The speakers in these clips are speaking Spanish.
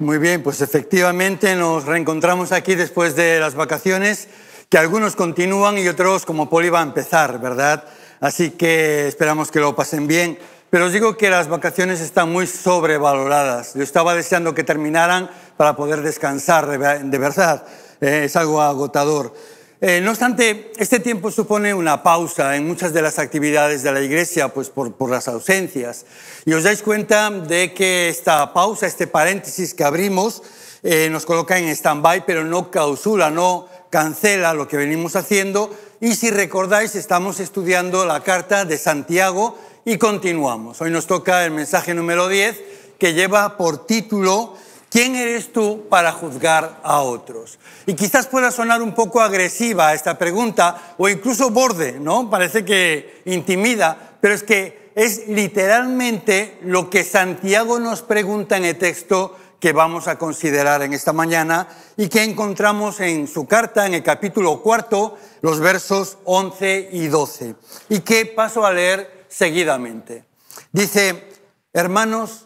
Muy bien, pues efectivamente nos reencontramos aquí después de las vacaciones, que algunos continúan y otros como Poli va a empezar, ¿verdad? Así que esperamos que lo pasen bien. Pero os digo que las vacaciones están muy sobrevaloradas. Yo estaba deseando que terminaran para poder descansar de, verdad. Eh, es algo agotador. Eh, no obstante, este tiempo supone una pausa en muchas de las actividades de la Iglesia, pues por, las ausencias. Y os dais cuenta de que esta pausa, este paréntesis que abrimos, eh, nos coloca en stand-by, pero no clausula, no cancela lo que venimos haciendo. Y si recordáis, estamos estudiando la carta de Santiago y continuamos. Hoy nos toca el mensaje número 10, que lleva por título ¿Quién eres tú para juzgar a otros? Y quizás pueda sonar un poco agresiva esta pregunta o incluso borde, ¿no? Parece que intimida, pero es que es literalmente lo que Santiago nos pregunta en el texto que vamos a considerar en esta mañana y que encontramos en su carta en el capítulo cuarto, los versos 11 y 12, y que paso a leer seguidamente. Dice, hermanos,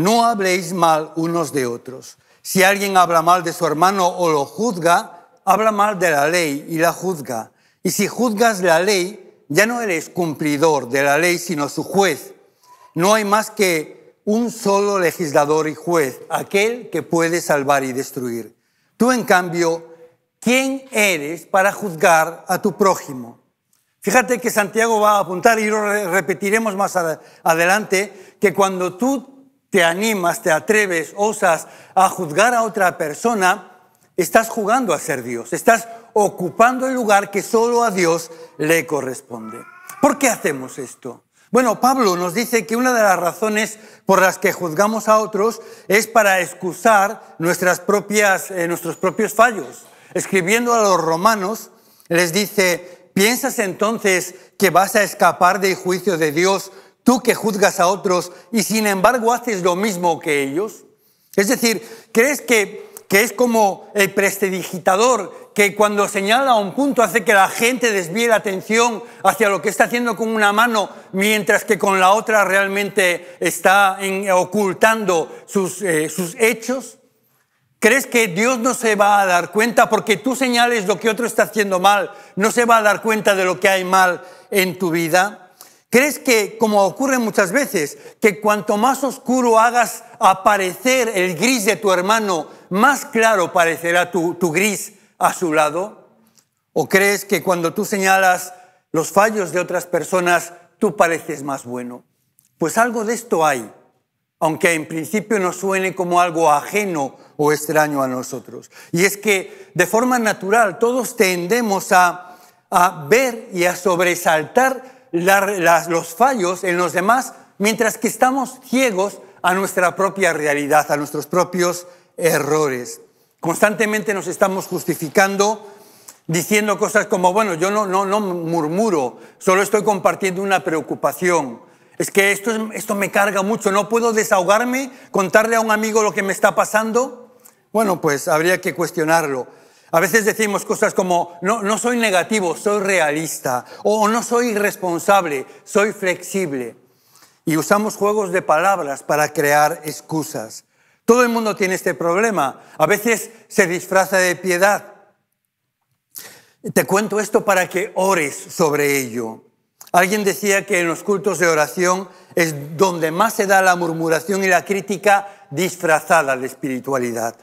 no habléis mal unos de otros. Si alguien habla mal de su hermano o lo juzga, habla mal de la ley y la juzga. Y si juzgas la ley, ya no eres cumplidor de la ley, sino su juez. No hay más que un solo legislador y juez, aquel que puede salvar y destruir. Tú, en cambio, ¿quién eres para juzgar a tu prójimo? Fíjate que Santiago va a apuntar, y lo repetiremos más adelante, que cuando tú te animas, te atreves, osas a juzgar a otra persona, estás jugando a ser Dios, estás ocupando el lugar que solo a Dios le corresponde. ¿Por qué hacemos esto? Bueno, Pablo nos dice que una de las razones por las que juzgamos a otros es para excusar nuestras propias, eh, nuestros propios fallos. Escribiendo a los romanos, les dice, ¿piensas entonces que vas a escapar del juicio de Dios tú que juzgas a otros y sin embargo haces lo mismo que ellos? Es decir, ¿crees que, es como el prestidigitador que cuando señala un punto hace que la gente desvíe la atención hacia lo que está haciendo con una mano mientras que con la otra realmente está ocultando sus, eh, sus hechos? ¿Crees que Dios no se va a dar cuenta porque tú señales lo que otro está haciendo mal? ¿No se va a dar cuenta de lo que hay mal en tu vida? ¿Crees que, como ocurre muchas veces, que cuanto más oscuro hagas aparecer el gris de tu hermano, más claro parecerá tu, gris a su lado? ¿O crees que cuando tú señalas los fallos de otras personas, tú pareces más bueno? Pues algo de esto hay, aunque en principio nos suene como algo ajeno o extraño a nosotros. Y es que de forma natural todos tendemos a, a ver y a sobresaltar los fallos en los demás mientras que estamos ciegos a nuestra propia realidad, a nuestros propios errores. Constantemente nos estamos justificando diciendo cosas como, bueno, yo no, no, no murmuro, solo estoy compartiendo una preocupación. Es que esto, esto me carga mucho, no puedo desahogarme, contarle a un amigo lo que me está pasando. Bueno, pues habría que cuestionarlo. A veces decimos cosas como, no, no soy negativo, soy realista, o no soy irresponsable, soy flexible. Y usamos juegos de palabras para crear excusas. Todo el mundo tiene este problema. A veces se disfraza de piedad. Te cuento esto para que ores sobre ello. Alguien decía que en los cultos de oración es donde más se da la murmuración y la crítica disfrazada de espiritualidad.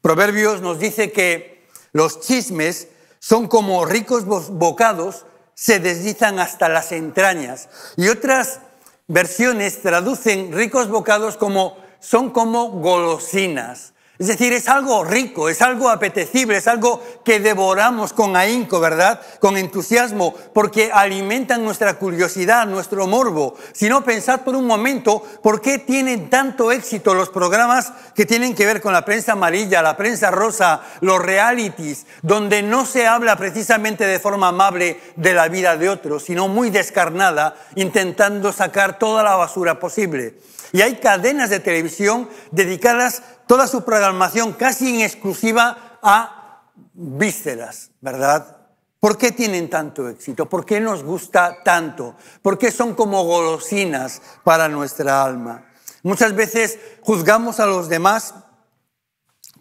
Proverbios nos dice que los chismes son como ricos bocados, se deslizan hasta las entrañas. Y otras versiones traducen ricos bocados como son como golosinas. Es decir, es algo rico, es algo apetecible, es algo que devoramos con ahínco, ¿verdad? Con entusiasmo, porque alimentan nuestra curiosidad, nuestro morbo. Si no, pensad por un momento por qué tienen tanto éxito los programas que tienen que ver con la prensa amarilla, la prensa rosa, los realities, donde no se habla precisamente de forma amable de la vida de otros, sino muy descarnada, intentando sacar toda la basura posible. Y hay cadenas de televisión dedicadas toda su programación casi en exclusiva a vísceras, ¿verdad? ¿Por qué tienen tanto éxito? ¿Por qué nos gusta tanto? ¿Por qué son como golosinas para nuestra alma? Muchas veces juzgamos a los demás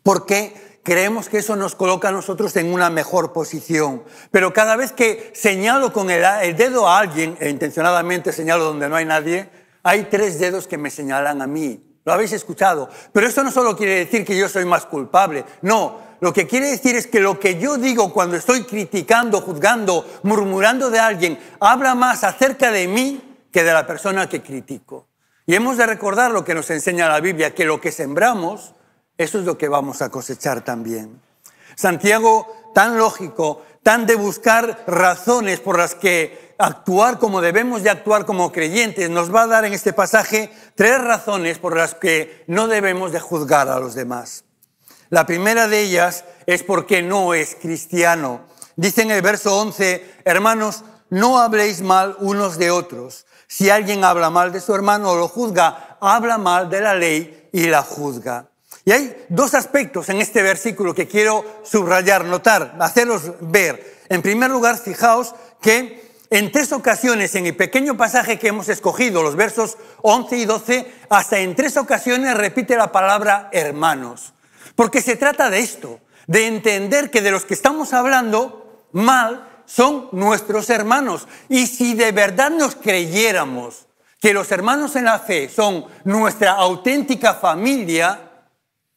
porque creemos que eso nos coloca a nosotros en una mejor posición. Pero cada vez que señalo con el, dedo a alguien, e intencionadamente señalo donde no hay nadie, hay tres dedos que me señalan a mí. Lo habéis escuchado. Pero eso no solo quiere decir que yo soy más culpable. No, lo que quiere decir es que lo que yo digo cuando estoy criticando, juzgando, murmurando de alguien, habla más acerca de mí que de la persona que critico. Y hemos de recordar lo que nos enseña la Biblia, que lo que sembramos, eso es lo que vamos a cosechar también. Santiago, tan lógico, tan de buscar razones por las que actuar como debemos de actuar como creyentes, nos va a dar en este pasaje tres razones por las que no debemos de juzgar a los demás. La primera de ellas es porque no es cristiano. Dice en el verso 11, hermanos, no habléis mal unos de otros. Si alguien habla mal de su hermano o lo juzga, habla mal de la ley y la juzga. Y hay dos aspectos en este versículo que quiero subrayar, notar, haceros ver. En primer lugar, fijaos que en tres ocasiones en el pequeño pasaje que hemos escogido, los versos 11 y 12, hasta en tres ocasiones repite la palabra hermanos. Porque se trata de esto, de entender que de los que estamos hablando mal son nuestros hermanos. Y si de verdad nos creyéramos que los hermanos en la fe son nuestra auténtica familia,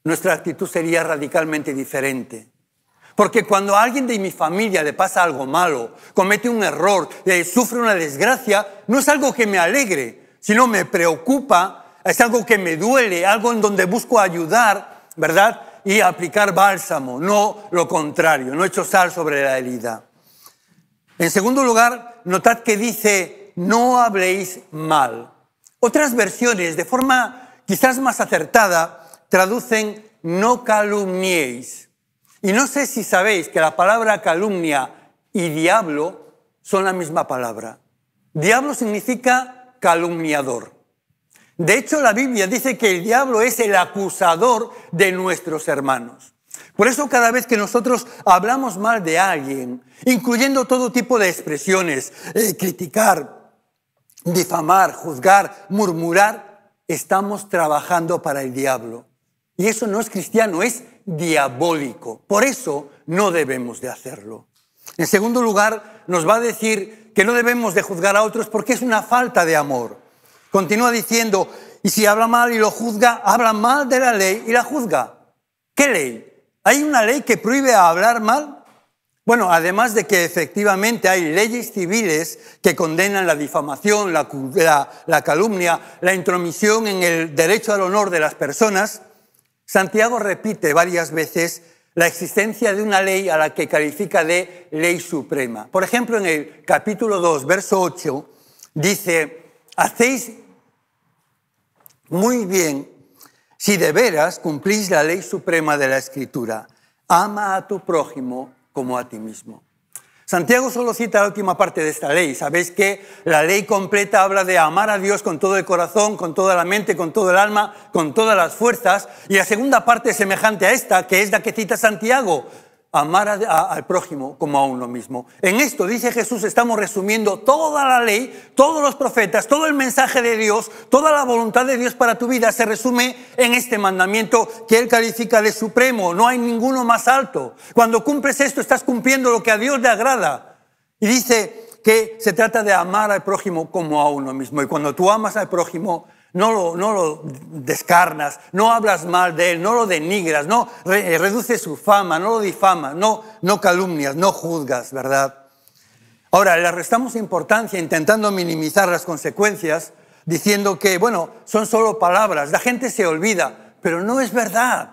nuestra actitud sería radicalmente diferente. Porque cuando a alguien de mi familia le pasa algo malo, comete un error, le eh, sufre una desgracia, no es algo que me alegre, sino me preocupa, es algo que me duele, algo en donde busco ayudar, ¿verdad? Y aplicar bálsamo, no lo contrario, no echo sal sobre la herida. En segundo lugar, notad que dice, no habléis mal. Otras versiones, de forma quizás más acertada, traducen, no calumniéis. Y no sé si sabéis que la palabra calumnia y diablo son la misma palabra. Diablo significa calumniador. De hecho, la Biblia dice que el diablo es el acusador de nuestros hermanos. Por eso cada vez que nosotros hablamos mal de alguien, incluyendo todo tipo de expresiones, eh, criticar, difamar, juzgar, murmurar, estamos trabajando para el diablo. Y eso no es cristiano, es diabólico. Por eso no debemos de hacerlo. En segundo lugar, nos va a decir que no debemos de juzgar a otros porque es una falta de amor. Continúa diciendo, y si habla mal y lo juzga, habla mal de la ley y la juzga. ¿Qué ley? ¿Hay una ley que prohíbe hablar mal? Bueno, además de que efectivamente hay leyes civiles que condenan la difamación, la, la calumnia, la intromisión en el derecho al honor de las personas, Santiago repite varias veces la existencia de una ley a la que califica de ley suprema. Por ejemplo, en el capítulo 2, verso 8, dice, hacéis muy bien si de veras cumplís la ley suprema de la Escritura. Ama a tu prójimo como a ti mismo. Santiago solo cita la última parte de esta ley. Sabéis que la ley completa habla de amar a Dios con todo el corazón, con toda la mente, con todo el alma, con todas las fuerzas. Y la segunda parte es semejante a esta, que es la que cita Santiago amar al prójimo como a uno mismo. En esto, dice Jesús, estamos resumiendo toda la ley, todos los profetas, todo el mensaje de Dios, toda la voluntad de Dios para tu vida se resume en este mandamiento que Él califica de supremo. No hay ninguno más alto. Cuando cumples esto, estás cumpliendo lo que a Dios le agrada. Y dice que se trata de amar al prójimo como a uno mismo. Y cuando tú amas al prójimo, no lo, descarnas, no hablas mal de él, no lo denigras, no eh, reduces su fama, no lo difamas, no, no calumnias, no juzgas, ¿verdad? Ahora, le restamos importancia intentando minimizar las consecuencias, diciendo que, bueno, son solo palabras, la gente se olvida, pero no es verdad.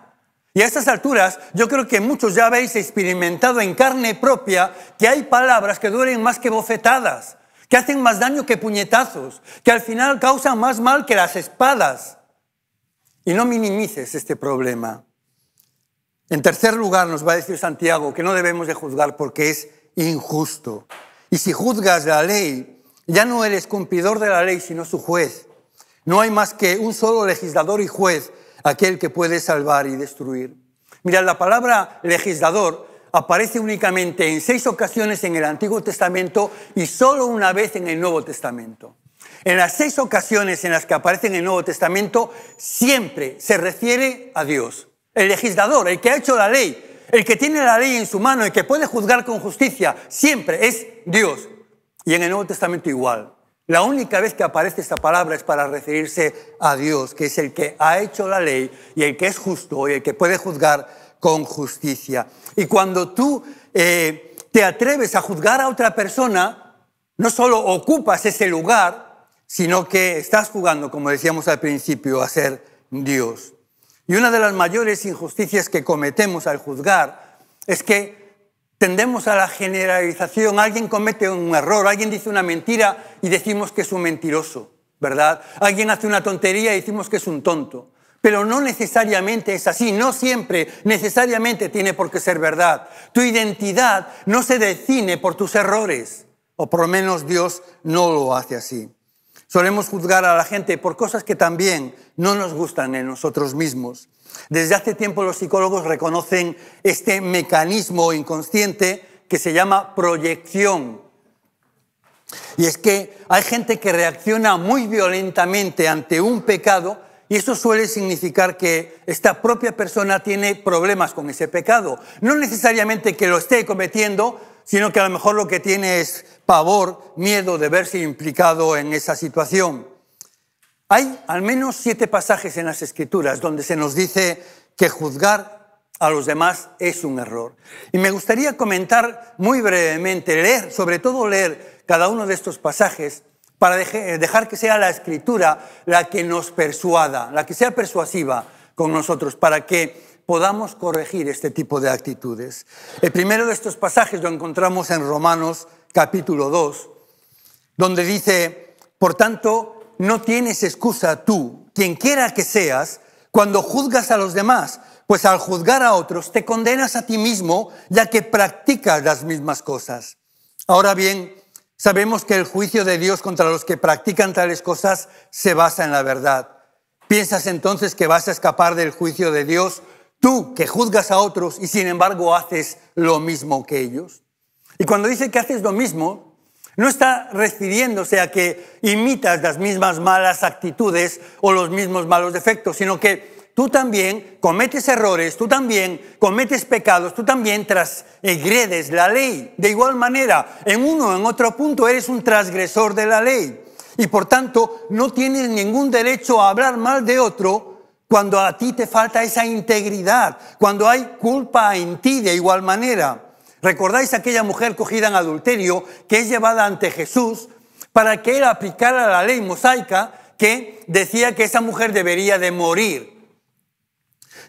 Y a estas alturas, yo creo que muchos ya habéis experimentado en carne propia que hay palabras que duelen más que bofetadas, que hacen más daño que puñetazos, que al final causan más mal que las espadas. Y no minimices este problema. En tercer lugar, nos va a decir Santiago que no debemos de juzgar porque es injusto. Y si juzgas la ley, ya no eres cumplidor de la ley, sino su juez. No hay más que un solo legislador y juez, aquel que puede salvar y destruir. Mira, la palabra legislador aparece únicamente en seis ocasiones en el Antiguo Testamento y solo una vez en el Nuevo Testamento. En las seis ocasiones en las que aparece en el Nuevo Testamento, siempre se refiere a Dios, el legislador, el que ha hecho la ley, el que tiene la ley en su mano, y que puede juzgar con justicia, siempre es Dios. Y en el Nuevo Testamento igual. La única vez que aparece esta palabra es para referirse a Dios, que es el que ha hecho la ley y el que es justo y el que puede juzgar con justicia. Y cuando tú eh, te atreves a juzgar a otra persona, no solo ocupas ese lugar, sino que estás jugando, como decíamos al principio, a ser Dios. Y una de las mayores injusticias que cometemos al juzgar es que tendemos a la generalización. Alguien comete un error, alguien dice una mentira y decimos que es un mentiroso, ¿verdad? Alguien hace una tontería y decimos que es un tonto. Pero no necesariamente es así, no siempre necesariamente tiene por qué ser verdad. Tu identidad no se define por tus errores, o por lo menos Dios no lo hace así. Solemos juzgar a la gente por cosas que también no nos gustan en nosotros mismos. Desde hace tiempo los psicólogos reconocen este mecanismo inconsciente que se llama proyección. Y es que hay gente que reacciona muy violentamente ante un pecado y eso suele significar que esta propia persona tiene problemas con ese pecado. No necesariamente que lo esté cometiendo, sino que a lo mejor lo que tiene es pavor, miedo de verse implicado en esa situación. Hay al menos siete pasajes en las Escrituras donde se nos dice que juzgar a los demás es un error. Y me gustaría comentar muy brevemente, leer, sobre todo leer cada uno de estos pasajes para dejar que sea la escritura la que nos persuada, la que sea persuasiva con nosotros, para que podamos corregir este tipo de actitudes. El primero de estos pasajes lo encontramos en Romanos capítulo 2, donde dice, por tanto, no tienes excusa tú, quien quiera que seas, cuando juzgas a los demás, pues al juzgar a otros te condenas a ti mismo, ya que practicas las mismas cosas. Ahora bien, Sabemos que el juicio de Dios contra los que practican tales cosas se basa en la verdad. ¿Piensas entonces que vas a escapar del juicio de Dios tú que juzgas a otros y sin embargo haces lo mismo que ellos? Y cuando dice que haces lo mismo, no está refiriéndose a que imitas las mismas malas actitudes o los mismos malos defectos, sino que tú también cometes errores, tú también cometes pecados, tú también transgredes la ley. De igual manera, en uno o en otro punto eres un transgresor de la ley. Y por tanto, no tienes ningún derecho a hablar mal de otro cuando a ti te falta esa integridad, cuando hay culpa en ti de igual manera. ¿Recordáis aquella mujer cogida en adulterio que es llevada ante Jesús para que él aplicara la ley mosaica que decía que esa mujer debería de morir?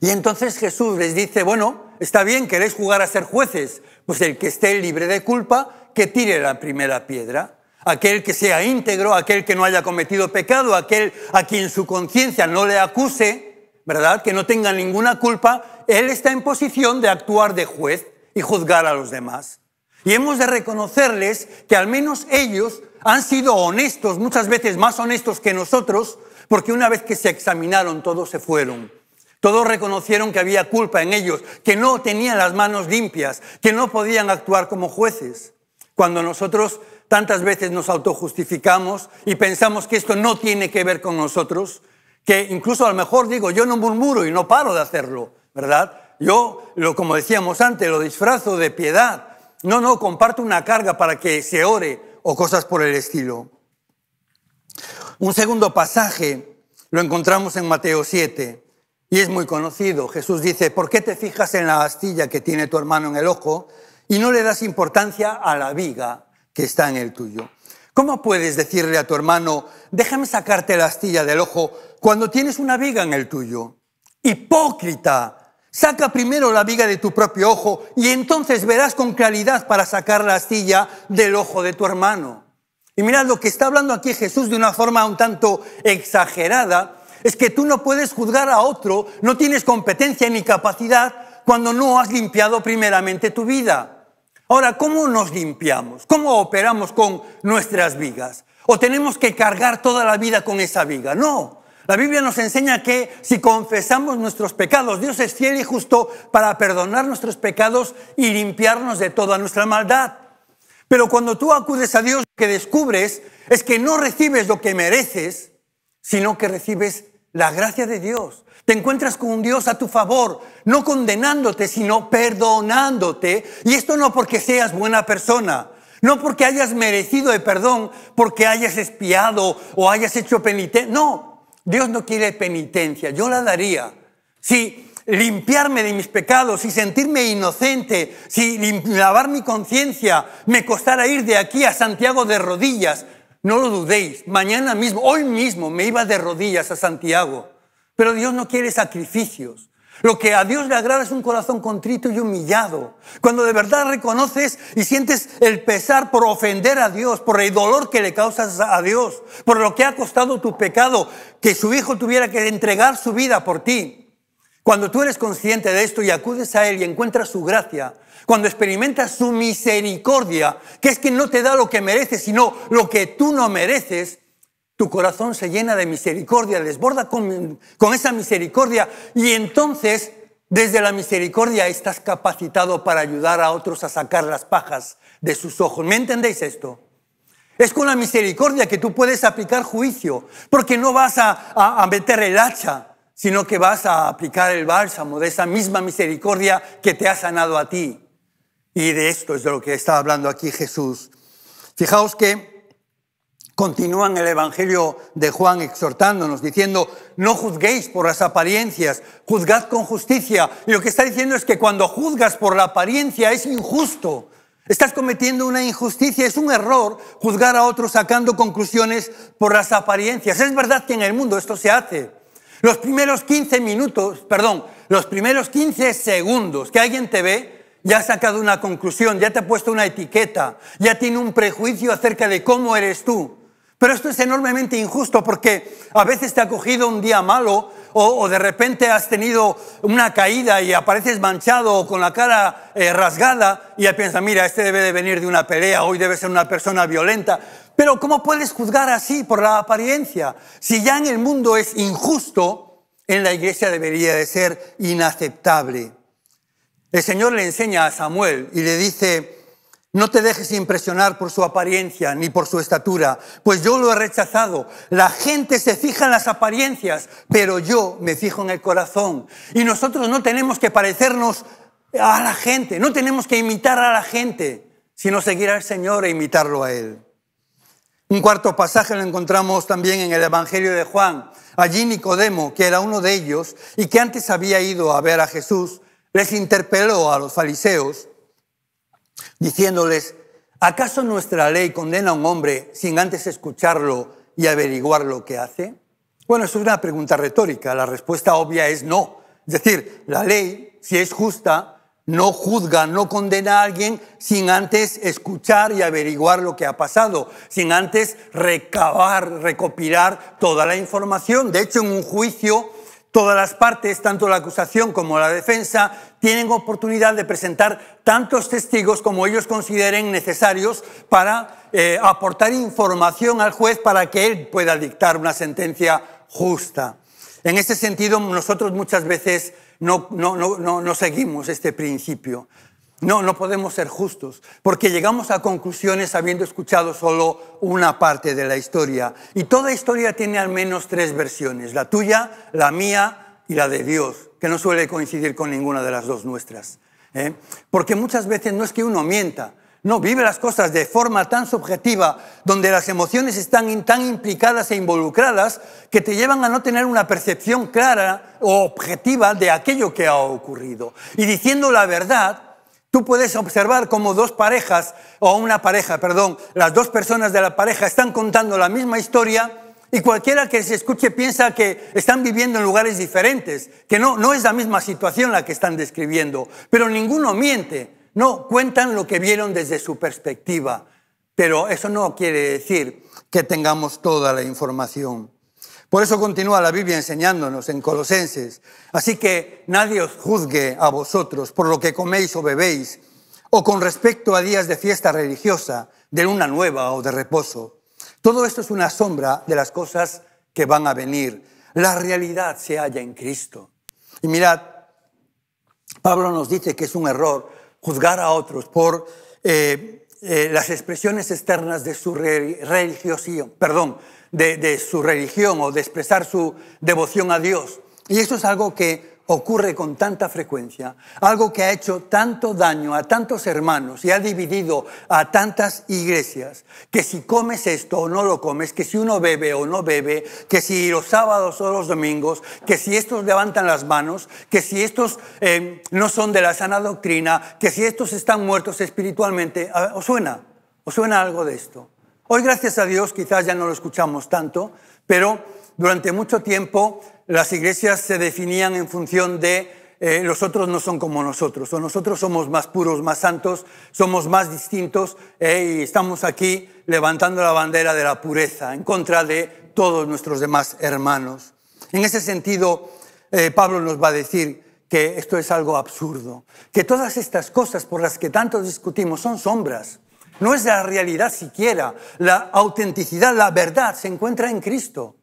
Y entonces Jesús les dice, bueno, está bien, queréis jugar a ser jueces, pues el que esté libre de culpa, que tire la primera piedra. Aquel que sea íntegro, aquel que no haya cometido pecado, aquel a quien su conciencia no le acuse, ¿verdad? Que no tenga ninguna culpa, él está en posición de actuar de juez y juzgar a los demás. Y hemos de reconocerles que al menos ellos han sido honestos, muchas veces más honestos que nosotros, porque una vez que se examinaron todos se fueron todos reconocieron que había culpa en ellos, que no tenían las manos limpias, que no podían actuar como jueces. Cuando nosotros tantas veces nos autojustificamos y pensamos que esto no tiene que ver con nosotros, que incluso a lo mejor digo, yo no murmuro y no paro de hacerlo, ¿verdad? Yo, lo, como decíamos antes, lo disfrazo de piedad. No, no, comparto una carga para que se ore o cosas por el estilo. Un segundo pasaje lo encontramos en Mateo 7. Y es muy conocido. Jesús dice, ¿por qué te fijas en la astilla que tiene tu hermano en el ojo y no le das importancia a la viga que está en el tuyo? ¿Cómo puedes decirle a tu hermano, déjame sacarte la astilla del ojo cuando tienes una viga en el tuyo? Hipócrita, saca primero la viga de tu propio ojo y entonces verás con claridad para sacar la astilla del ojo de tu hermano. Y mirad lo que está hablando aquí Jesús de una forma un tanto exagerada, es que tú no puedes juzgar a otro, no tienes competencia ni capacidad cuando no has limpiado primeramente tu vida. Ahora, ¿cómo nos limpiamos? ¿Cómo operamos con nuestras vigas? ¿O tenemos que cargar toda la vida con esa viga? No. La Biblia nos enseña que si confesamos nuestros pecados, Dios es fiel y justo para perdonar nuestros pecados y limpiarnos de toda nuestra maldad. Pero cuando tú acudes a Dios, lo que descubres es que no recibes lo que mereces, sino que recibes la gracia de Dios. Te encuentras con un Dios a tu favor, no condenándote, sino perdonándote. Y esto no porque seas buena persona, no porque hayas merecido el perdón, porque hayas espiado o hayas hecho penitencia. No, Dios no quiere penitencia, yo la daría. Si limpiarme de mis pecados, si sentirme inocente, si lavar mi conciencia me costara ir de aquí a Santiago de rodillas, no lo dudéis. Mañana mismo, hoy mismo me iba de rodillas a Santiago. Pero Dios no quiere sacrificios. Lo que a Dios le agrada es un corazón contrito y humillado. Cuando de verdad reconoces y sientes el pesar por ofender a Dios, por el dolor que le causas a Dios, por lo que ha costado tu pecado, que su Hijo tuviera que entregar su vida por ti. Cuando tú eres consciente de esto y acudes a Él y encuentras su gracia, cuando experimentas su misericordia, que es que no te da lo que mereces, sino lo que tú no mereces, tu corazón se llena de misericordia, desborda con, esa misericordia y entonces desde la misericordia estás capacitado para ayudar a otros a sacar las pajas de sus ojos. ¿Me entendéis esto? Es con la misericordia que tú puedes aplicar juicio, porque no vas a meter el hacha, sino que vas a aplicar el bálsamo de esa misma misericordia que te ha sanado a ti. Y de esto es de lo que está hablando aquí Jesús. Fijaos que continúa en el Evangelio de Juan exhortándonos, diciendo, no juzguéis por las apariencias, juzgad con justicia. Y lo que está diciendo es que cuando juzgas por la apariencia es injusto. Estás cometiendo una injusticia, es un error juzgar a otros sacando conclusiones por las apariencias. Es verdad que en el mundo esto se hace. Los primeros 15 minutos, perdón, los primeros 15 segundos que alguien te ve, ya ha sacado una conclusión, ya te ha puesto una etiqueta, ya tiene un prejuicio acerca de cómo eres tú. Pero esto es enormemente injusto porque a veces te ha cogido un día malo o, de repente has tenido una caída y apareces manchado o con la cara eh, rasgada y ya piensas, mira, este debe de venir de una pelea, hoy debe ser una persona violenta. Pero ¿cómo puedes juzgar así por la apariencia? Si ya en el mundo es injusto, en la iglesia debería de ser inaceptable. El Señor le enseña a Samuel y le dice, no te dejes impresionar por su apariencia ni por su estatura, pues yo lo he rechazado. La gente se fija en las apariencias, pero yo me fijo en el corazón. Y nosotros no tenemos que parecernos a la gente, no tenemos que imitar a la gente, sino seguir al Señor e imitarlo a Él. Un cuarto pasaje lo encontramos también en el Evangelio de Juan. Allí Nicodemo, que era uno de ellos y que antes había ido a ver a Jesús, les interpeló a los fariseos diciéndoles, ¿acaso nuestra ley condena a un hombre sin antes escucharlo y averiguar lo que hace? Bueno, es una pregunta retórica. La respuesta obvia es no. Es decir, la ley, si es justa, no juzga, no condena a alguien sin antes escuchar y averiguar lo que ha pasado, sin antes recabar, recopilar toda la información. De hecho, en un juicio Todas las partes, tanto la acusación como la defensa, tienen oportunidad de presentar tantos testigos como ellos consideren necesarios para eh, aportar información al juez para que él pueda dictar una sentencia justa. En ese sentido, nosotros muchas veces no seguimos este principio. No, no podemos ser justos, porque llegamos a conclusiones habiendo escuchado solo una parte de la historia. Y toda historia tiene al menos tres versiones, la tuya, la mía y la de Dios, que no suele coincidir con ninguna de las dos nuestras. ¿eh? Porque muchas veces no es que uno mienta, no, vive las cosas de forma tan subjetiva, donde las emociones están tan implicadas e involucradas, que te llevan a no tener una percepción clara o objetiva de aquello que ha ocurrido. Y diciendo la verdad, Tú puedes observar cómo dos parejas, o una pareja, perdón, las dos personas de la pareja están contando la misma historia y cualquiera que se escuche piensa que están viviendo en lugares diferentes, que no, no es la misma situación la que están describiendo, pero ninguno miente, no, cuentan lo que vieron desde su perspectiva, pero eso no quiere decir que tengamos toda la información. Por eso continúa la Biblia enseñándonos en Colosenses. Así que nadie os juzgue a vosotros por lo que coméis o bebéis, o con respecto a días de fiesta religiosa, de luna nueva o de reposo. Todo esto es una sombra de las cosas que van a venir. La realidad se halla en Cristo. Y mirad, Pablo nos dice que es un error juzgar a otros por eh, eh, las expresiones externas de su religiosidad, perdón, de, su religión o de expresar su devoción a Dios. Y eso es algo que ocurre con tanta frecuencia, algo que ha hecho tanto daño a tantos hermanos y ha dividido a tantas iglesias, que si comes esto o no lo comes, que si uno bebe o no bebe, que si los sábados o los domingos, que si estos levantan las manos, que si estos eh, no son de la sana doctrina, que si estos están muertos espiritualmente, ¿os suena? ¿Os suena algo de esto? Hoy, gracias a Dios, quizás ya no lo escuchamos tanto, pero durante mucho tiempo las iglesias se definían en función de eh, los otros no son como nosotros, o nosotros somos más puros, más santos, somos más distintos eh, y estamos aquí levantando la bandera de la pureza en contra de todos nuestros demás hermanos. En ese sentido, eh, Pablo nos va a decir que esto es algo absurdo, que todas estas cosas por las que tanto discutimos son sombras, no es la realidad siquiera. La autenticidad, la verdad se encuentra en Cristo.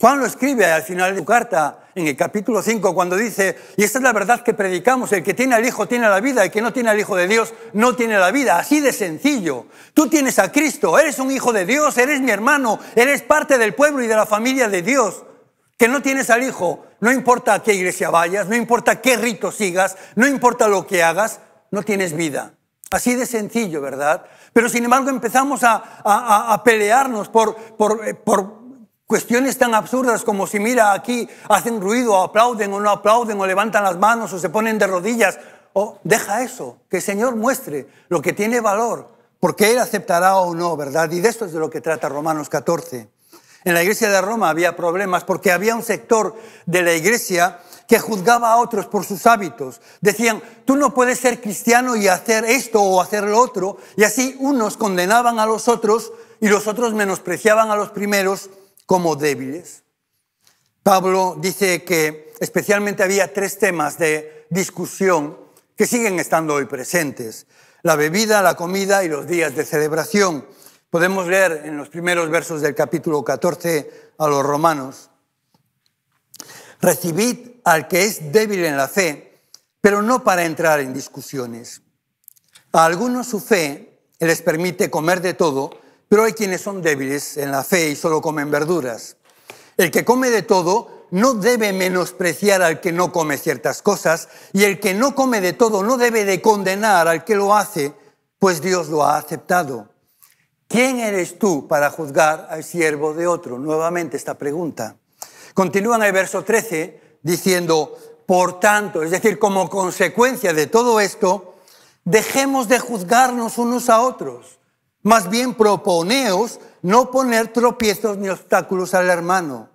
Juan lo escribe al final de su carta, en el capítulo 5, cuando dice, y esta es la verdad que predicamos, el que tiene al Hijo tiene la vida, el que no tiene al Hijo de Dios no tiene la vida, así de sencillo. Tú tienes a Cristo, eres un Hijo de Dios, eres mi hermano, eres parte del pueblo y de la familia de Dios. Que no tienes al Hijo, no importa a qué iglesia vayas, no importa qué rito sigas, no importa lo que hagas, no tienes vida. Así de sencillo, ¿verdad? Pero sin embargo empezamos a, pelearnos por, eh, por cuestiones tan absurdas como si mira aquí, hacen ruido, o aplauden o no aplauden, o levantan las manos, o se ponen de rodillas. O deja eso, que el Señor muestre lo que tiene valor, porque Él aceptará o no, ¿verdad? Y de esto es de lo que trata Romanos 14. En la iglesia de Roma había problemas porque había un sector de la iglesia que juzgaba a otros por sus hábitos. Decían, tú no puedes ser cristiano y hacer esto o hacer lo otro. Y así unos condenaban a los otros y los otros menospreciaban a los primeros como débiles. Pablo dice que especialmente había tres temas de discusión que siguen estando hoy presentes. La bebida, la comida y los días de celebración. Podemos leer en los primeros versos del capítulo 14 a los romanos. Recibid al que es débil en la fe, pero no para entrar en discusiones. A algunos su fe les permite comer de todo, pero hay quienes son débiles en la fe y solo comen verduras. El que come de todo no debe menospreciar al que no come ciertas cosas, y el que no come de todo no debe de condenar al que lo hace, pues Dios lo ha aceptado. ¿Quién eres tú para juzgar al siervo de otro? Nuevamente esta pregunta. Continúan en el verso 13, diciendo, por tanto, es decir, como consecuencia de todo esto, dejemos de juzgarnos unos a otros. Más bien proponeos no poner tropiezos ni obstáculos al hermano.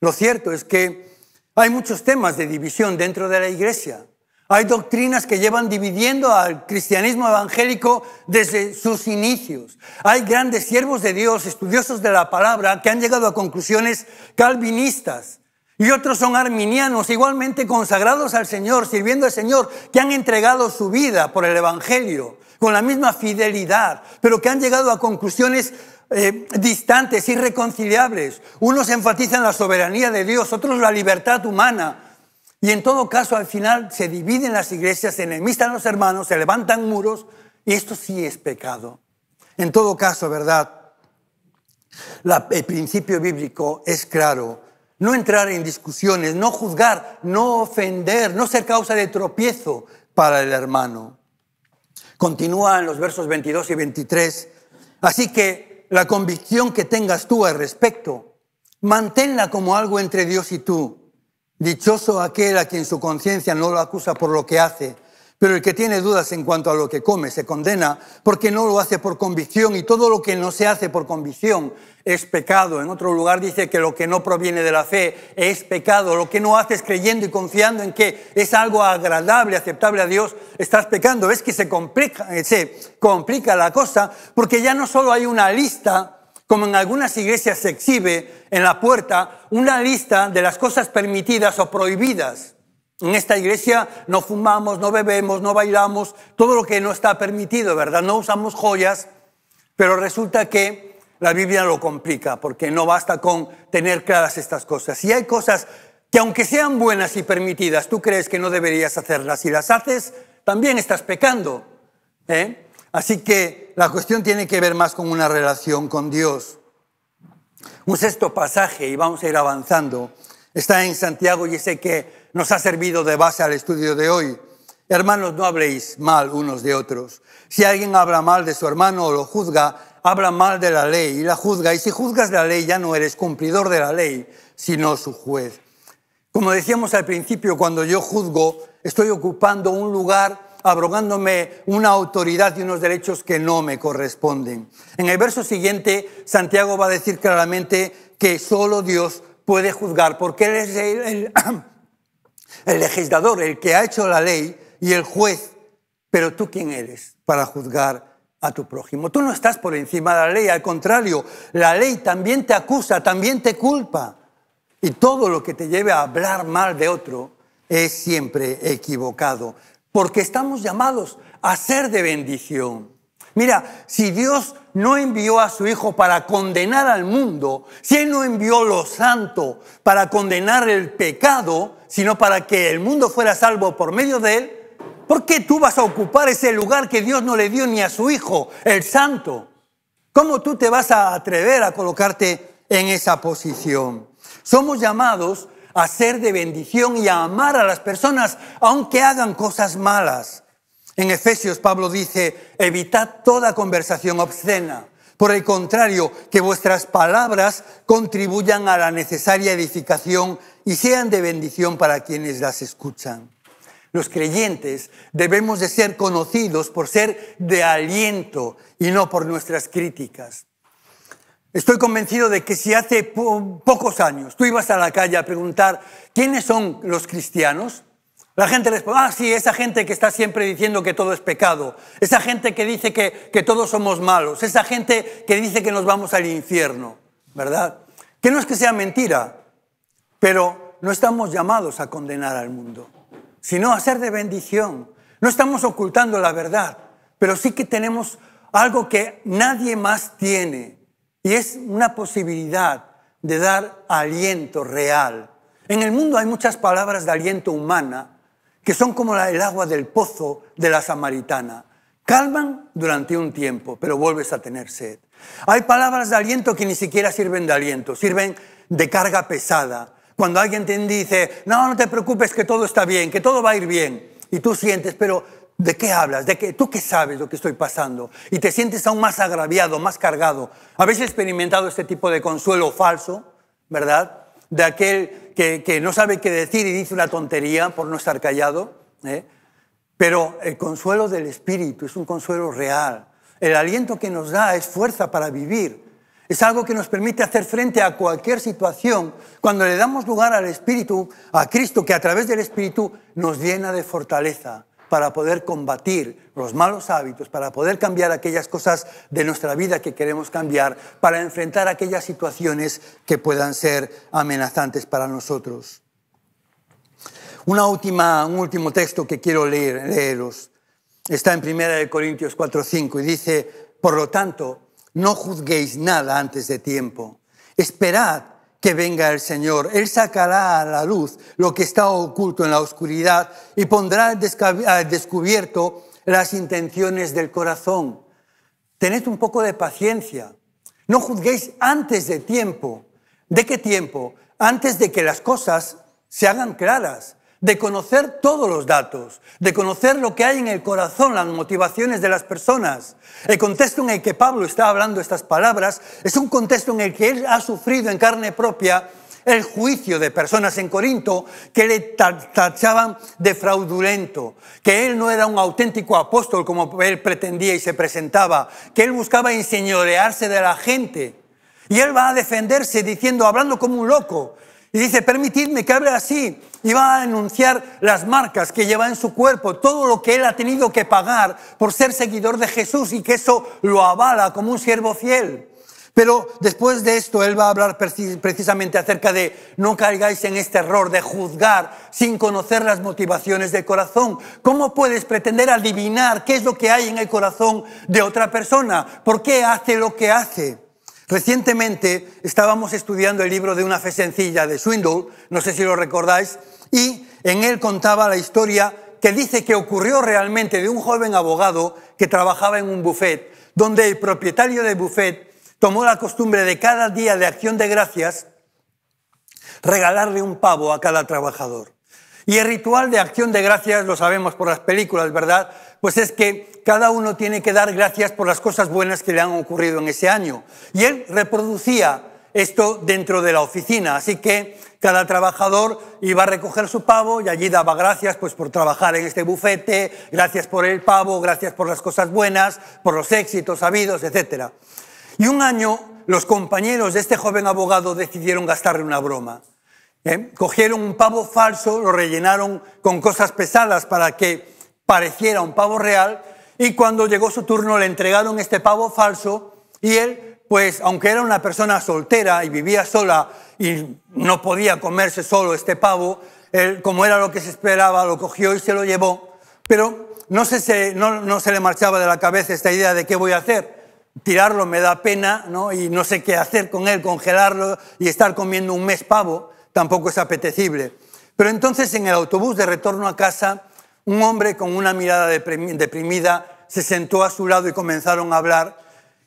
Lo cierto es que hay muchos temas de división dentro de la iglesia. Hay doctrinas que llevan dividiendo al cristianismo evangélico desde sus inicios. Hay grandes siervos de Dios, estudiosos de la palabra, que han llegado a conclusiones calvinistas y otros son arminianos, igualmente consagrados al Señor, sirviendo al Señor, que han entregado su vida por el Evangelio, con la misma fidelidad, pero que han llegado a conclusiones eh, distantes, irreconciliables. Unos enfatizan la soberanía de Dios, otros la libertad humana. Y en todo caso, al final se dividen las iglesias, se enemistan los hermanos, se levantan muros, y esto sí es pecado. En todo caso, ¿verdad? el principio bíblico es claro no entrar en discusiones, no juzgar, no ofender, no ser causa de tropiezo para el hermano. Continúa en los versos 22 y 23. Así que la convicción que tengas tú al respecto, manténla como algo entre Dios y tú. Dichoso aquel a quien su conciencia no lo acusa por lo que hace pero el que tiene dudas en cuanto a lo que come se condena porque no lo hace por convicción y todo lo que no se hace por convicción es pecado. En otro lugar dice que lo que no proviene de la fe es pecado. Lo que no haces creyendo y confiando en que es algo agradable, aceptable a Dios, estás pecando. Es que se complica, se complica la cosa porque ya no solo hay una lista como en algunas iglesias se exhibe en la puerta, una lista de las cosas permitidas o prohibidas. En esta iglesia no fumamos, no bebemos, no bailamos, todo lo que no está permitido, ¿verdad? No usamos joyas, pero resulta que la Biblia lo complica, porque no basta con tener claras estas cosas. Y hay cosas que aunque sean buenas y permitidas, tú crees que no deberías hacerlas. Si las haces, también estás pecando. ¿eh? Así que la cuestión tiene que ver más con una relación con Dios. Un sexto pasaje, y vamos a ir avanzando, está en Santiago y sé que nos ha servido de base al estudio de hoy. Hermanos, no habléis mal unos de otros. Si alguien habla mal de su hermano o lo juzga, habla mal de la ley y la juzga. Y si juzgas la ley, ya no eres cumplidor de la ley, sino su juez. Como decíamos al principio, cuando yo juzgo, estoy ocupando un lugar abrogándome una autoridad y unos derechos que no me corresponden. En el verso siguiente, Santiago va a decir claramente que solo Dios puede juzgar, porque Él es el, el el legislador, el que ha hecho la ley y el juez. Pero tú quién eres para juzgar a tu prójimo. Tú no estás por encima de la ley, al contrario, la ley también te acusa, también te culpa. Y todo lo que te lleve a hablar mal de otro es siempre equivocado, porque estamos llamados a ser de bendición. Mira, si Dios no envió a su Hijo para condenar al mundo, si Él no envió lo santo para condenar el pecado, sino para que el mundo fuera salvo por medio de Él, ¿por qué tú vas a ocupar ese lugar que Dios no le dio ni a su Hijo, el santo? ¿Cómo tú te vas a atrever a colocarte en esa posición? Somos llamados a ser de bendición y a amar a las personas aunque hagan cosas malas. En Efesios Pablo dice, evitad toda conversación obscena. Por el contrario, que vuestras palabras contribuyan a la necesaria edificación y sean de bendición para quienes las escuchan. Los creyentes debemos de ser conocidos por ser de aliento y no por nuestras críticas. Estoy convencido de que si hace pocos años tú ibas a la calle a preguntar quiénes son los cristianos, la gente responde, ah, sí, esa gente que está siempre diciendo que todo es pecado, esa gente que dice que, que, todos somos malos, esa gente que dice que nos vamos al infierno, ¿verdad? Que no es que sea mentira, pero no estamos llamados a condenar al mundo, sino a ser de bendición. No estamos ocultando la verdad, pero sí que tenemos algo que nadie más tiene, y es una posibilidad de dar aliento real. En el mundo hay muchas palabras de aliento humana, que son como el agua del pozo de la samaritana. Calman durante un tiempo, pero vuelves a tener sed. Hay palabras de aliento que ni siquiera sirven de aliento, sirven de carga pesada. Cuando alguien te dice, no, no te preocupes, que todo está bien, que todo va a ir bien, y tú sientes, pero ¿de qué hablas? ¿De qué? ¿Tú qué sabes lo que estoy pasando? Y te sientes aún más agraviado, más cargado. ¿Habéis experimentado este tipo de consuelo falso, verdad? de aquel que, no sabe qué decir y dice una tontería por no estar callado. ¿eh? Pero el consuelo del Espíritu es un consuelo real. El aliento que nos da es fuerza para vivir. Es algo que nos permite hacer frente a cualquier situación cuando le damos lugar al Espíritu, a Cristo, que a través del Espíritu nos llena de fortaleza para poder combatir los malos hábitos, para poder cambiar aquellas cosas de nuestra vida que queremos cambiar, para enfrentar aquellas situaciones que puedan ser amenazantes para nosotros. Una última, un último texto que quiero leer, leeros está en 1 Corintios 4:5 y dice, por lo tanto, no juzguéis nada antes de tiempo, esperad que venga el Señor. Él sacará a la luz lo que está oculto en la oscuridad y pondrá descubierto las intenciones del corazón. Tened un poco de paciencia. No juzguéis antes de tiempo. ¿De qué tiempo? Antes de que las cosas se hagan claras de conocer todos los datos, de conocer lo que hay en el corazón, las motivaciones de las personas. El contexto en el que Pablo está hablando estas palabras es un contexto en el que él ha sufrido en carne propia el juicio de personas en Corinto que le tachaban de fraudulento, que él no era un auténtico apóstol como él pretendía y se presentaba, que él buscaba enseñorearse de la gente. Y él va a defenderse diciendo, hablando como un loco, y dice, permitidme que hable así. Y va a denunciar las marcas que lleva en su cuerpo, todo lo que él ha tenido que pagar por ser seguidor de Jesús y que eso lo avala como un siervo fiel. Pero después de esto, él va a hablar precisamente acerca de no caigáis en este error de juzgar sin conocer las motivaciones del corazón. ¿Cómo puedes pretender adivinar qué es lo que hay en el corazón de otra persona? ¿Por qué hace lo que hace? Recientemente estábamos estudiando el libro de una fe sencilla de Swindle no sé si lo recordáis, y en él contaba la historia que dice que ocurrió realmente de un joven abogado que trabajaba en un buffet, donde el propietario del buffet tomó la costumbre de cada día de acción de gracias regalarle un pavo a cada trabajador. Y el ritual de acción de gracias, lo sabemos por las películas, ¿verdad? Pues es que cada uno tiene que dar gracias por las cosas buenas que le han ocurrido en ese año. Y él reproducía esto dentro de la oficina, así que cada trabajador iba a recoger su pavo y allí daba gracias pues por trabajar en este bufete, gracias por el pavo, gracias por las cosas buenas, por los éxitos habidos, etc. Y un año los compañeros de este joven abogado decidieron gastarle una broma. ¿Eh? Cogieron un pavo falso, lo rellenaron con cosas pesadas para que pareciera un pavo real y cuando llegó su turno le entregaron este pavo falso y él, pues aunque era una persona soltera y vivía sola y no podía comerse solo este pavo, él, como era lo que se esperaba, lo cogió y se lo llevó. Pero no se, no, no se le marchaba de la cabeza esta idea de qué voy a hacer tirarlo me da pena, ¿no? Y no sé qué hacer con él, congelarlo y estar comiendo un mes pavo, tampoco es apetecible. Pero entonces en el autobús de retorno a casa, un hombre con una mirada deprimida se sentó a su lado y comenzaron a hablar.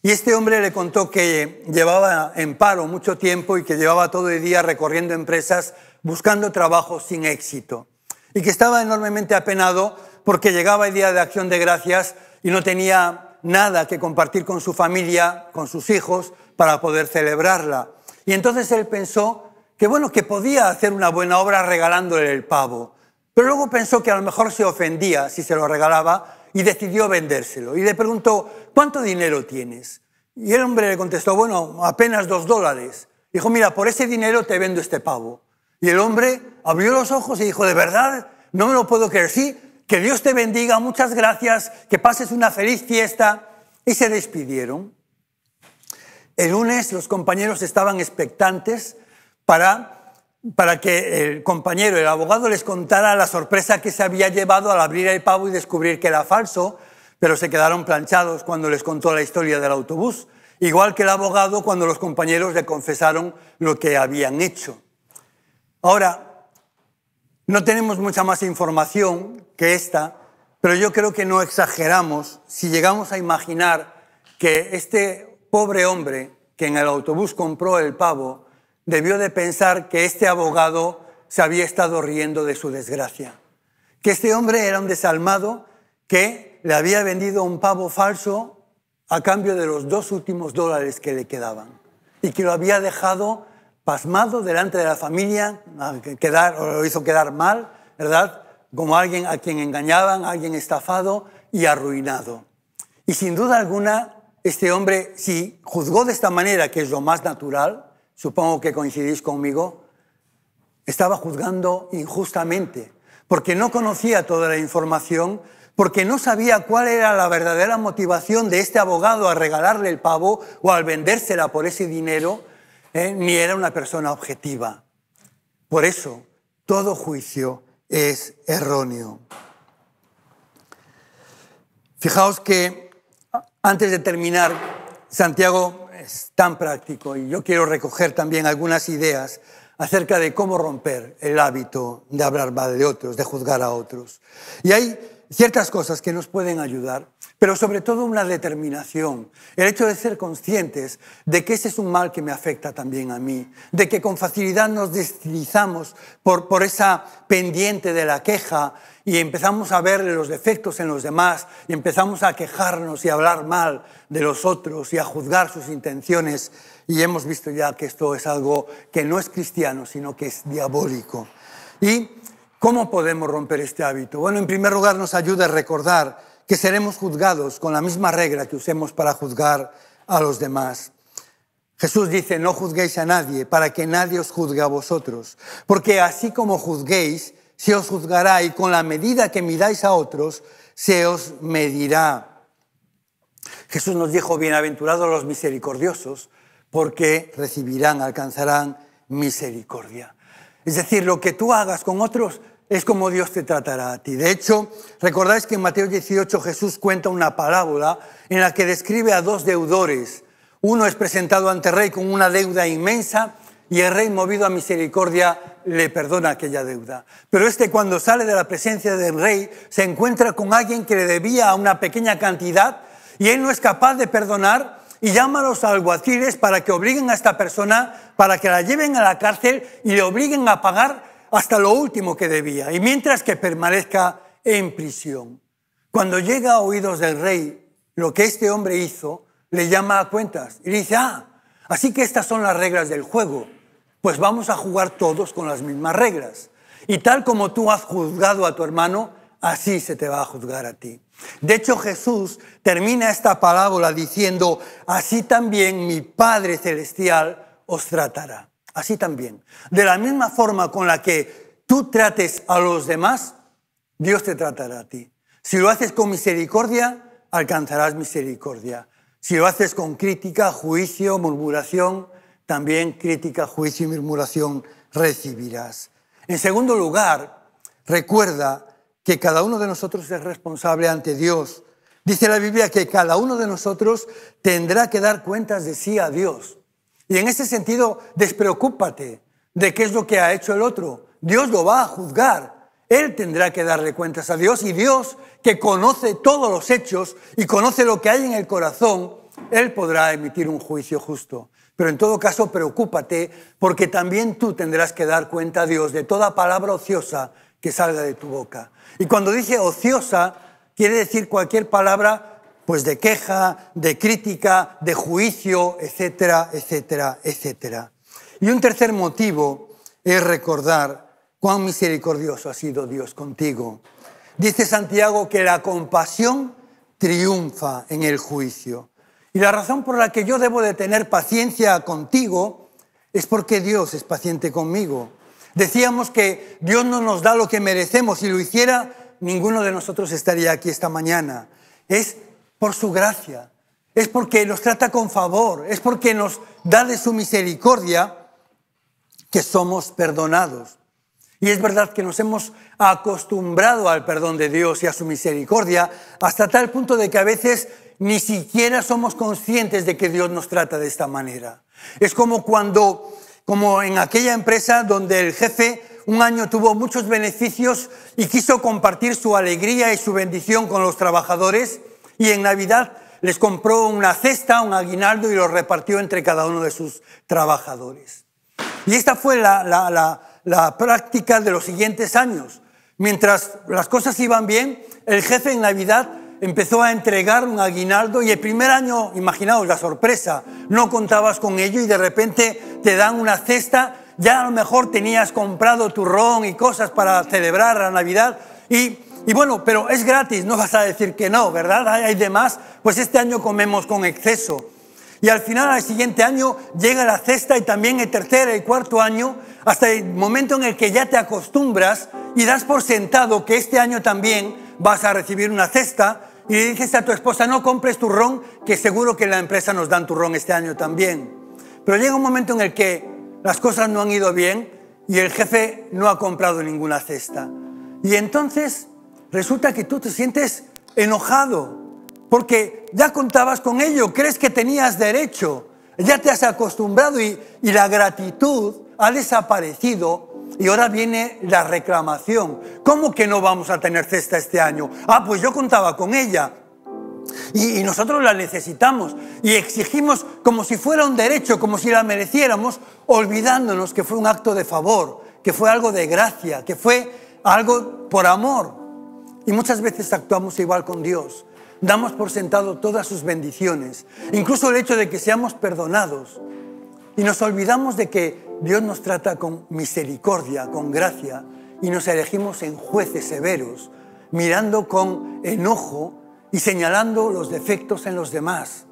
Y este hombre le contó que llevaba en paro mucho tiempo y que llevaba todo el día recorriendo empresas buscando trabajo sin éxito. Y que estaba enormemente apenado porque llegaba el día de acción de gracias y no tenía nada que compartir con su familia, con sus hijos, para poder celebrarla. Y entonces él pensó que, bueno, que podía hacer una buena obra regalándole el pavo. Pero luego pensó que a lo mejor se ofendía si se lo regalaba y decidió vendérselo. Y le preguntó, ¿cuánto dinero tienes? Y el hombre le contestó, bueno, apenas dos dólares. Dijo, mira, por ese dinero te vendo este pavo. Y el hombre abrió los ojos y dijo, de verdad, no me lo puedo creer. Sí, que Dios te bendiga, muchas gracias, que pases una feliz fiesta. Y se despidieron. El lunes los compañeros estaban expectantes para para que el compañero, el abogado, les contara la sorpresa que se había llevado al abrir el pavo y descubrir que era falso, pero se quedaron planchados cuando les contó la historia del autobús, igual que el abogado cuando los compañeros le confesaron lo que habían hecho. Ahora, no tenemos mucha más información que esta, pero yo creo que no exageramos si llegamos a imaginar que este pobre hombre que en el autobús compró el pavo, debió de pensar que este abogado se había estado riendo de su desgracia, que este hombre era un desalmado que le había vendido un pavo falso a cambio de los dos últimos dólares que le quedaban y que lo había dejado pasmado delante de la familia, quedar, lo hizo quedar mal, ¿verdad? Como alguien a quien engañaban, alguien estafado y arruinado. Y sin duda alguna, este hombre, si juzgó de esta manera, que es lo más natural, supongo que coincidís conmigo, estaba juzgando injustamente, porque no conocía toda la información, porque no sabía cuál era la verdadera motivación de este abogado a regalarle el pavo o al vendérsela por ese dinero, ¿eh? ni era una persona objetiva. Por eso, todo juicio es erróneo. Fijaos que antes de terminar, Santiago es tan práctico y yo quiero recoger también algunas ideas acerca de cómo romper el hábito de hablar mal de otros, de juzgar a otros. Y hay ciertas cosas que nos pueden ayudar, pero sobre todo una determinación, el hecho de ser conscientes de que ese es un mal que me afecta también a mí, de que con facilidad nos deslizamos por, por esa pendiente de la queja y empezamos a ver los defectos en los demás y empezamos a quejarnos y a hablar mal de los otros y a juzgar sus intenciones. Y hemos visto ya que esto es algo que no es cristiano, sino que es diabólico. Y ¿Cómo podemos romper este hábito? Bueno, en primer lugar nos ayuda a recordar que seremos juzgados con la misma regla que usemos para juzgar a los demás. Jesús dice, no juzguéis a nadie para que nadie os juzgue a vosotros, porque así como juzguéis, se os juzgará y con la medida que midáis a otros, se os medirá. Jesús nos dijo, bienaventurados los misericordiosos, porque recibirán, alcanzarán misericordia. Es decir, lo que tú hagas con otros es como Dios te tratará a ti. De hecho, recordáis que en Mateo 18 Jesús cuenta una parábola en la que describe a dos deudores. Uno es presentado ante el rey con una deuda inmensa y el rey, movido a misericordia, le perdona aquella deuda. Pero este cuando sale de la presencia del rey se encuentra con alguien que le debía una pequeña cantidad y él no es capaz de perdonar y llama a los alguaciles para que obliguen a esta persona, para que la lleven a la cárcel y le obliguen a pagar hasta lo último que debía, y mientras que permanezca en prisión. Cuando llega a oídos del rey lo que este hombre hizo, le llama a cuentas y dice, ah, así que estas son las reglas del juego, pues vamos a jugar todos con las mismas reglas. Y tal como tú has juzgado a tu hermano, así se te va a juzgar a ti. De hecho, Jesús termina esta parábola diciendo, así también mi Padre Celestial os tratará. Así también. De la misma forma con la que tú trates a los demás, Dios te tratará a ti. Si lo haces con misericordia, alcanzarás misericordia. Si lo haces con crítica, juicio, murmuración, también crítica, juicio y murmuración recibirás. En segundo lugar, recuerda que cada uno de nosotros es responsable ante Dios. Dice la Biblia que cada uno de nosotros tendrá que dar cuentas de sí a Dios. Y en ese sentido, despreocúpate de qué es lo que ha hecho el otro. Dios lo va a juzgar. Él tendrá que darle cuentas a Dios y Dios, que conoce todos los hechos y conoce lo que hay en el corazón, Él podrá emitir un juicio justo. Pero en todo caso, preocúpate porque también tú tendrás que dar cuenta a Dios de toda palabra ociosa salga de tu boca. Y cuando dice ociosa, quiere decir cualquier palabra pues de queja, de crítica, de juicio, etcétera, etcétera, etcétera. Y un tercer motivo es recordar cuán misericordioso ha sido Dios contigo. Dice Santiago que la compasión triunfa en el juicio. Y la razón por la que yo debo de tener paciencia contigo es porque Dios es paciente conmigo. Decíamos que Dios no nos da lo que merecemos. Si lo hiciera, ninguno de nosotros estaría aquí esta mañana. Es por su gracia, es porque nos trata con favor, es porque nos da de su misericordia que somos perdonados. Y es verdad que nos hemos acostumbrado al perdón de Dios y a su misericordia hasta tal punto de que a veces ni siquiera somos conscientes de que Dios nos trata de esta manera. Es como cuando como en aquella empresa donde el jefe un año tuvo muchos beneficios y quiso compartir su alegría y su bendición con los trabajadores y en Navidad les compró una cesta, un aguinaldo y lo repartió entre cada uno de sus trabajadores. Y esta fue la, práctica de los siguientes años. Mientras las cosas iban bien, el jefe en Navidad empezó a entregar un aguinaldo y el primer año, imaginaos la sorpresa, no contabas con ello y de repente te dan una cesta, ya a lo mejor tenías comprado turrón y cosas para celebrar la Navidad y, bueno, pero es gratis, no vas a decir que no, ¿verdad? Hay, hay demás, pues este año comemos con exceso. Y al final, al siguiente año, llega la cesta y también el tercer y cuarto año, hasta el momento en el que ya te acostumbras y das por sentado que este año también vas a recibir una cesta y le dices a tu esposa, no compres turrón, que seguro que la empresa nos dan turrón este año también. Pero llega un momento en el que las cosas no han ido bien y el jefe no ha comprado ninguna cesta. Y entonces resulta que tú te sientes enojado, porque ya contabas con ello, crees que tenías derecho, ya te has acostumbrado y, y la gratitud ha desaparecido y ahora viene la reclamación. ¿Cómo que no vamos a tener cesta este año? Ah, pues yo contaba con ella. Y, nosotros la necesitamos y exigimos como si fuera un derecho, como si la mereciéramos, olvidándonos que fue un acto de favor, que fue algo de gracia, que fue algo por amor. Y muchas veces actuamos igual con Dios. Damos por sentado todas sus bendiciones, incluso el hecho de que seamos perdonados. Y nos olvidamos de que Dios nos trata con misericordia, con gracia, y nos elegimos en jueces severos, mirando con enojo y señalando los defectos en los demás,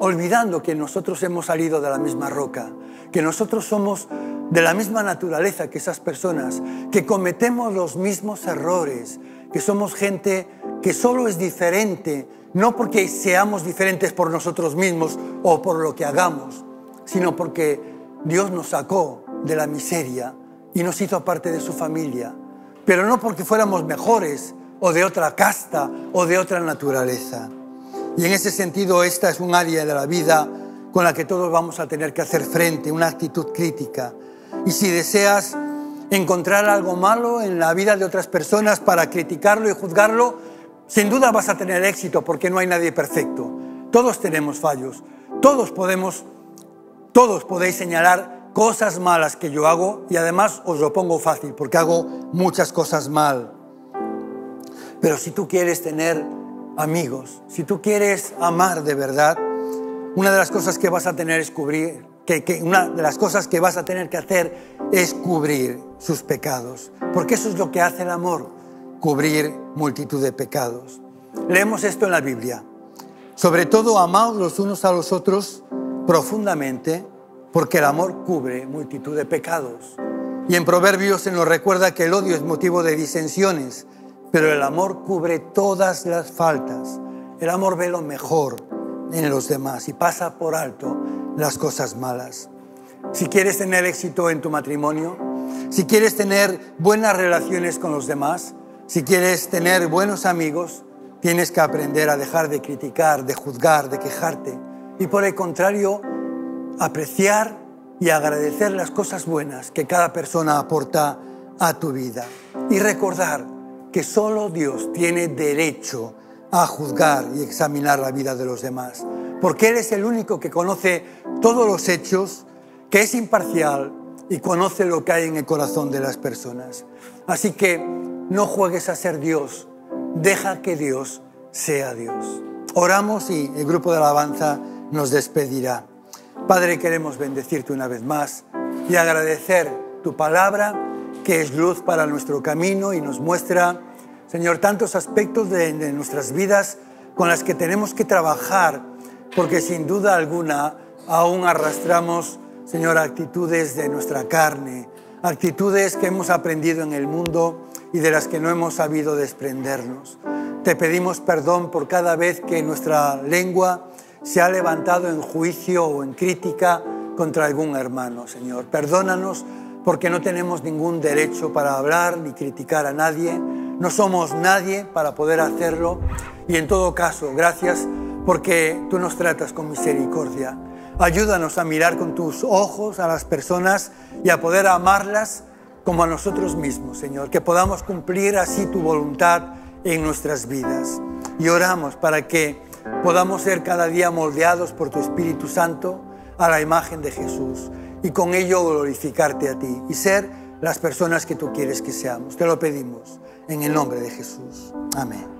olvidando que nosotros hemos salido de la misma roca, que nosotros somos de la misma naturaleza que esas personas, que cometemos los mismos errores, que somos gente que solo es diferente, no porque seamos diferentes por nosotros mismos o por lo que hagamos, sino porque Dios nos sacó de la miseria y nos hizo parte de su familia, pero no porque fuéramos mejores o de otra casta o de otra naturaleza. Y en ese sentido, esta es un área de la vida con la que todos vamos a tener que hacer frente, una actitud crítica. Y si deseas encontrar algo malo en la vida de otras personas para criticarlo y juzgarlo, sin duda vas a tener éxito porque no hay nadie perfecto. Todos tenemos fallos, todos podemos todos podéis señalar cosas malas que yo hago y además os lo pongo fácil porque hago muchas cosas mal. Pero si tú quieres tener amigos, si tú quieres amar de verdad, una de las cosas que vas a tener es cubrir, que, una de las cosas que vas a tener que hacer es cubrir sus pecados, porque eso es lo que hace el amor, cubrir multitud de pecados. Leemos esto en la Biblia. Sobre todo, amaos los unos a los otros profundamente porque el amor cubre multitud de pecados. Y en Proverbios se nos recuerda que el odio es motivo de disensiones, pero el amor cubre todas las faltas. El amor ve lo mejor en los demás y pasa por alto las cosas malas. Si quieres tener éxito en tu matrimonio, si quieres tener buenas relaciones con los demás, si quieres tener buenos amigos, tienes que aprender a dejar de criticar, de juzgar, de quejarte y por el contrario, apreciar y agradecer las cosas buenas que cada persona aporta a tu vida. Y recordar que solo Dios tiene derecho a juzgar y examinar la vida de los demás, porque Él es el único que conoce todos los hechos, que es imparcial y conoce lo que hay en el corazón de las personas. Así que no juegues a ser Dios, deja que Dios sea Dios. Oramos y el grupo de alabanza nos despedirá. Padre, queremos bendecirte una vez más y agradecer tu palabra, que es luz para nuestro camino y nos muestra, Señor, tantos aspectos de, nuestras vidas con las que tenemos que trabajar, porque sin duda alguna aún arrastramos, Señor, actitudes de nuestra carne, actitudes que hemos aprendido en el mundo y de las que no hemos sabido desprendernos. Te pedimos perdón por cada vez que nuestra lengua se ha levantado en juicio o en crítica contra algún hermano, Señor. Perdónanos porque no tenemos ningún derecho para hablar ni criticar a nadie. No somos nadie para poder hacerlo. Y en todo caso, gracias porque tú nos tratas con misericordia. Ayúdanos a mirar con tus ojos a las personas y a poder amarlas como a nosotros mismos, Señor. Que podamos cumplir así tu voluntad en nuestras vidas. Y oramos para que podamos ser cada día moldeados por tu Espíritu Santo a la imagen de Jesús y con ello glorificarte a ti y ser las personas que tú quieres que seamos. Te lo pedimos en el nombre de Jesús. Amén.